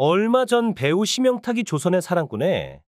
얼마 전 배우 심영탁이 조선의 사랑꾼에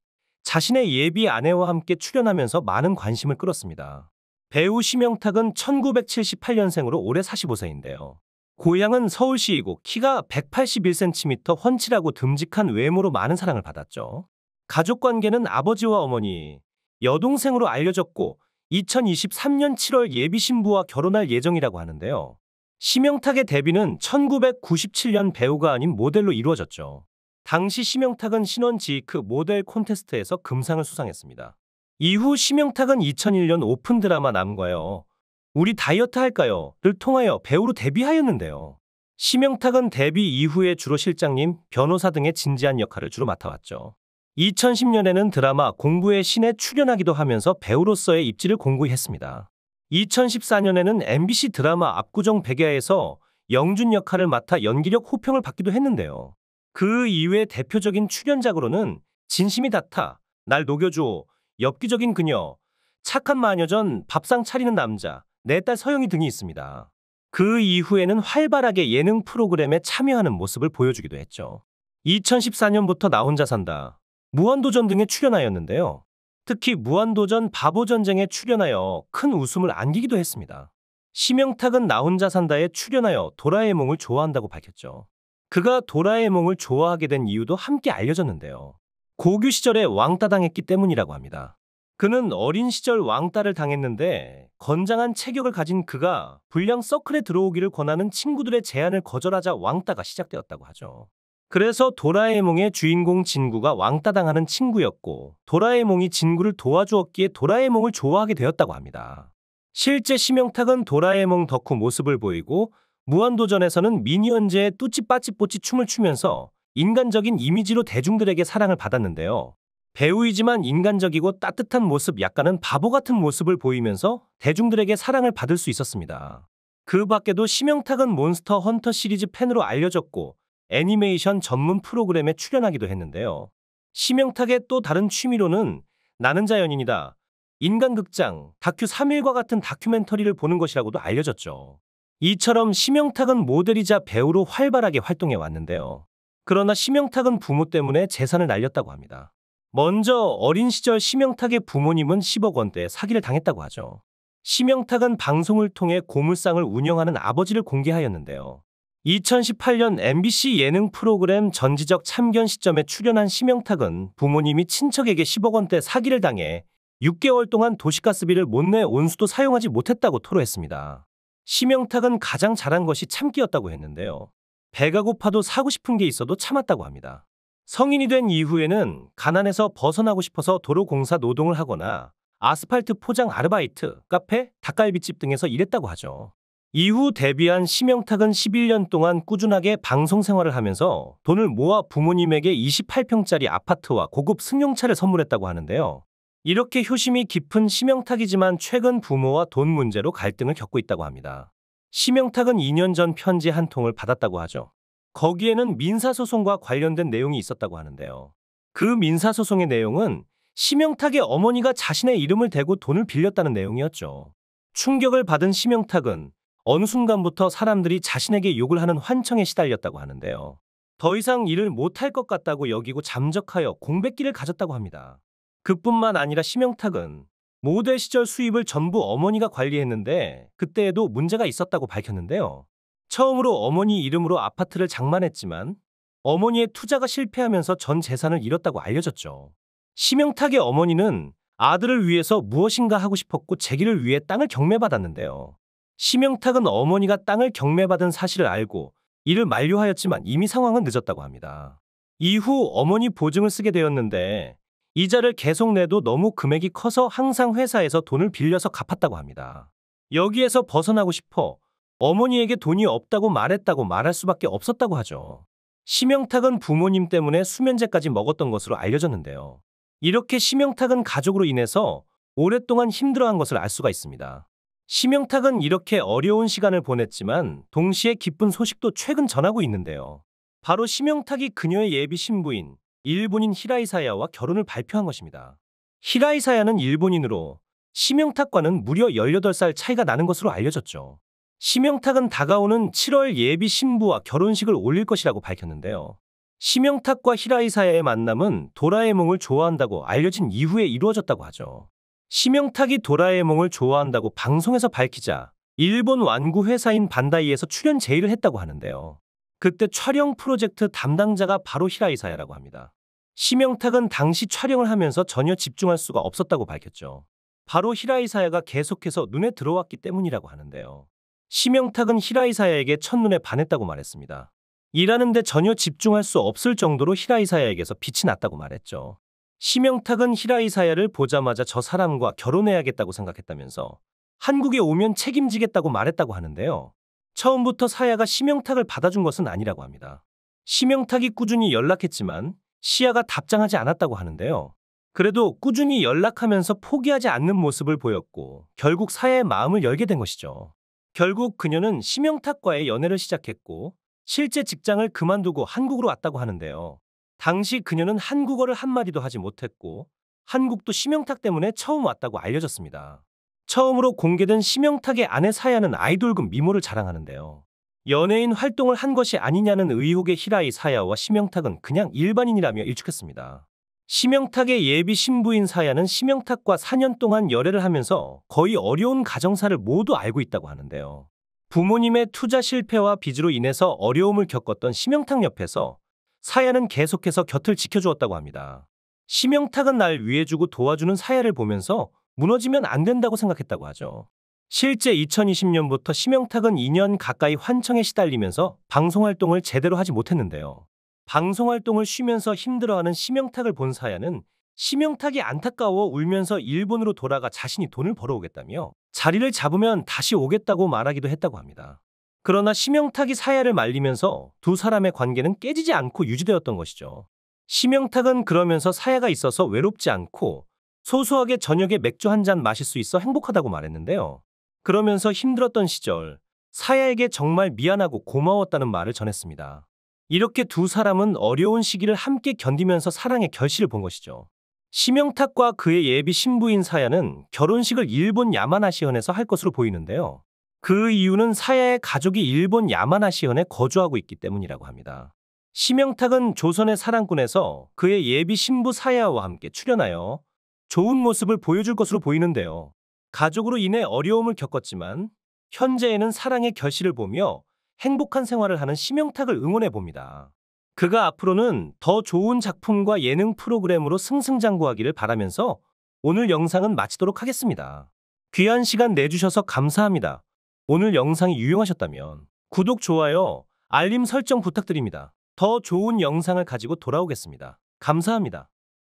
자신의 예비 아내와 함께 출연하면서 많은 관심을 끌었습니다. 배우 심영탁은 1978년생으로 올해 45세인데요. 고향은 서울시이고 키가 181cm 헌칠하고 듬직한 외모로 많은 사랑을 받았죠. 가족 관계는 아버지와 어머니, 여동생으로 알려졌고 2023년 7월 예비 신부와 결혼할 예정이라고 하는데요. 심영탁의 데뷔는 1997년 배우가 아닌 모델로 이루어졌죠. 당시 심영탁은 신원 지이크 모델 콘테스트에서 금상을 수상했습니다. 이후 심영탁은 2001년 오픈 드라마 남과요. 우리 다이어트 할까요?를 통하여 배우로 데뷔하였는데요. 심영탁은 데뷔 이후에 주로 실장님, 변호사 등의 진지한 역할을 주로 맡아왔죠. 2010년에는 드라마 공부의 신에 출연하기도 하면서 배우로서의 입지를 공고히 했습니다. 2014년에는 MBC 드라마 압구정 백야에서 영준 역할을 맡아 연기력 호평을 받기도 했는데요. 그 이외 후 대표적인 출연작으로는 진심이 닿다, 날 녹여줘, 엽기적인 그녀, 착한 마녀전, 밥상 차리는 남자, 내 딸 서영이 등이 있습니다. 그 이후에는 활발하게 예능 프로그램에 참여하는 모습을 보여주기도 했죠. 2014년부터 나 혼자 산다, 무한도전 등에 출연하였는데요. 특히 무한도전 바보전쟁에 출연하여 큰 웃음을 안기기도 했습니다. 심영탁은 나 혼자 산다에 출연하여 도라에몽을 좋아한다고 밝혔죠. 그가 도라에몽을 좋아하게 된 이유도 함께 알려졌는데요. 고교 시절에 왕따 당했기 때문이라고 합니다. 그는 어린 시절 왕따를 당했는데 건장한 체격을 가진 그가 불량 서클에 들어오기를 권하는 친구들의 제안을 거절하자 왕따가 시작되었다고 하죠. 그래서 도라에몽의 주인공 진구가 왕따당하는 친구였고 도라에몽이 진구를 도와주었기에 도라에몽을 좋아하게 되었다고 합니다. 실제 심영탁은 도라에몽 덕후 모습을 보이고 무한도전에서는 미니언즈의 뚜찌빠찌뽀찌 춤을 추면서 인간적인 이미지로 대중들에게 사랑을 받았는데요. 배우이지만 인간적이고 따뜻한 모습 약간은 바보 같은 모습을 보이면서 대중들에게 사랑을 받을 수 있었습니다. 그 밖에도 심영탁은 몬스터 헌터 시리즈 팬으로 알려졌고 애니메이션 전문 프로그램에 출연하기도 했는데요. 심영탁의 또 다른 취미로는 나는 자연인이다, 인간극장, 다큐 3일과 같은 다큐멘터리를 보는 것이라고도 알려졌죠. 이처럼 심영탁은 모델이자 배우로 활발하게 활동해 왔는데요. 그러나 심영탁은 부모 때문에 재산을 날렸다고 합니다. 먼저 어린 시절 심영탁의 부모님은 10억 원대 사기를 당했다고 하죠. 심영탁은 방송을 통해 고물상을 운영하는 아버지를 공개하였는데요. 2018년 MBC 예능 프로그램 전지적 참견 시점에 출연한 심영탁은 부모님이 친척에게 10억 원대 사기를 당해 6개월 동안 도시가스비를 못 내 온수도 사용하지 못했다고 토로했습니다. 심영탁은 가장 잘한 것이 참기였다고 했는데요. 배가 고파도 사고 싶은 게 있어도 참았다고 합니다. 성인이 된 이후에는 가난에서 벗어나고 싶어서 도로공사 노동을 하거나 아스팔트 포장 아르바이트, 카페, 닭갈비집 등에서 일했다고 하죠. 이후 데뷔한 심영탁은 11년 동안 꾸준하게 방송 생활을 하면서 돈을 모아 부모님에게 28평짜리 아파트와 고급 승용차를 선물했다고 하는데요. 이렇게 효심이 깊은 심영탁이지만 최근 부모와 돈 문제로 갈등을 겪고 있다고 합니다. 심영탁은 2년 전 편지 한 통을 받았다고 하죠. 거기에는 민사소송과 관련된 내용이 있었다고 하는데요. 그 민사소송의 내용은 심영탁의 어머니가 자신의 이름을 대고 돈을 빌렸다는 내용이었죠. 충격을 받은 심영탁은 어느 순간부터 사람들이 자신에게 욕을 하는 환청에 시달렸다고 하는데요. 더 이상 일을 못할 것 같다고 여기고 잠적하여 공백기를 가졌다고 합니다. 그뿐만 아니라 심영탁은 모델 시절 수입을 전부 어머니가 관리했는데 그때에도 문제가 있었다고 밝혔는데요. 처음으로 어머니 이름으로 아파트를 장만했지만 어머니의 투자가 실패하면서 전 재산을 잃었다고 알려졌죠. 심영탁의 어머니는 아들을 위해서 무엇인가 하고 싶었고 재기를 위해 땅을 경매받았는데요. 심영탁은 어머니가 땅을 경매받은 사실을 알고 이를 만류하였지만 이미 상황은 늦었다고 합니다. 이후 어머니 보증을 쓰게 되었는데 이자를 계속 내도 너무 금액이 커서 항상 회사에서 돈을 빌려서 갚았다고 합니다. 여기에서 벗어나고 싶어 어머니에게 돈이 없다고 말했다고 말할 수밖에 없었다고 하죠. 심영탁은 부모님 때문에 수면제까지 먹었던 것으로 알려졌는데요. 이렇게 심영탁은 가족으로 인해서 오랫동안 힘들어한 것을 알 수가 있습니다. 심영탁은 이렇게 어려운 시간을 보냈지만 동시에 기쁜 소식도 최근 전하고 있는데요. 바로 심영탁이 그녀의 예비 신부인 일본인 히라이사야와 결혼을 발표한 것입니다. 히라이사야는 일본인으로 심영탁과는 무려 18살 차이가 나는 것으로 알려졌죠. 심영탁은 다가오는 7월 예비 신부와 결혼식을 올릴 것이라고 밝혔는데요. 심영탁과 히라이사야의 만남은 도라에몽을 좋아한다고 알려진 이후에 이루어졌다고 하죠. 심영탁이 도라에몽을 좋아한다고 방송에서 밝히자 일본 완구 회사인 반다이에서 출연 제의를 했다고 하는데요. 그때 촬영 프로젝트 담당자가 바로 히라이사야라고 합니다. 심영탁은 당시 촬영을 하면서 전혀 집중할 수가 없었다고 밝혔죠. 바로 히라이사야가 계속해서 눈에 들어왔기 때문이라고 하는데요. 심영탁은 히라이사야에게 첫눈에 반했다고 말했습니다. 일하는데 전혀 집중할 수 없을 정도로 히라이사야에게서 빛이 났다고 말했죠. 심영탁은 히라이사야를 보자마자 저 사람과 결혼해야겠다고 생각했다면서 한국에 오면 책임지겠다고 말했다고 하는데요. 처음부터 사야가 심영탁을 받아준 것은 아니라고 합니다. 심영탁이 꾸준히 연락했지만 시야가 답장하지 않았다고 하는데요. 그래도 꾸준히 연락하면서 포기하지 않는 모습을 보였고 결국 사야의 마음을 열게 된 것이죠. 결국 그녀는 심영탁과의 연애를 시작했고 실제 직장을 그만두고 한국으로 왔다고 하는데요. 당시 그녀는 한국어를 한마디도 하지 못했고 한국도 심영탁 때문에 처음 왔다고 알려졌습니다. 처음으로 공개된 심영탁의 아내 사야는 아이돌급 미모를 자랑하는데요. 연예인 활동을 한 것이 아니냐는 의혹의 히라이 사야와 심영탁은 그냥 일반인이라며 일축했습니다. 심영탁의 예비 신부인 사야는 심영탁과 4년 동안 열애를 하면서 거의 어려운 가정사를 모두 알고 있다고 하는데요. 부모님의 투자 실패와 빚으로 인해서 어려움을 겪었던 심영탁 옆에서 사야는 계속해서 곁을 지켜주었다고 합니다. 심영탁은 날 위해주고 도와주는 사야를 보면서 무너지면 안 된다고 생각했다고 하죠. 실제 2020년부터 심영탁은 2년 가까이 환청에 시달리면서 방송활동을 제대로 하지 못했는데요. 방송활동을 쉬면서 힘들어하는 심영탁을 본 사야는 심영탁이 안타까워 울면서 일본으로 돌아가 자신이 돈을 벌어오겠다며 자리를 잡으면 다시 오겠다고 말하기도 했다고 합니다. 그러나 심영탁이 사야를 말리면서 두 사람의 관계는 깨지지 않고 유지되었던 것이죠. 심영탁은 그러면서 사야가 있어서 외롭지 않고 소소하게 저녁에 맥주 한 잔 마실 수 있어 행복하다고 말했는데요. 그러면서 힘들었던 시절 사야에게 정말 미안하고 고마웠다는 말을 전했습니다. 이렇게 두 사람은 어려운 시기를 함께 견디면서 사랑의 결실을 본 것이죠. 심영탁과 그의 예비 신부인 사야는 결혼식을 일본 야마나시현에서 할 것으로 보이는데요. 그 이유는 사야의 가족이 일본 야마나시현에 거주하고 있기 때문이라고 합니다. 심영탁은 조선의 사랑꾼에서 그의 예비 신부 사야와 함께 출연하여 좋은 모습을 보여줄 것으로 보이는데요. 가족으로 인해 어려움을 겪었지만 현재에는 사랑의 결실을 보며 행복한 생활을 하는 심영탁을 응원해 봅니다. 그가 앞으로는 더 좋은 작품과 예능 프로그램으로 승승장구하기를 바라면서 오늘 영상은 마치도록 하겠습니다. 귀한 시간 내주셔서 감사합니다. 오늘 영상이 유용하셨다면 구독, 좋아요, 알림 설정 부탁드립니다. 더 좋은 영상을 가지고 돌아오겠습니다. 감사합니다.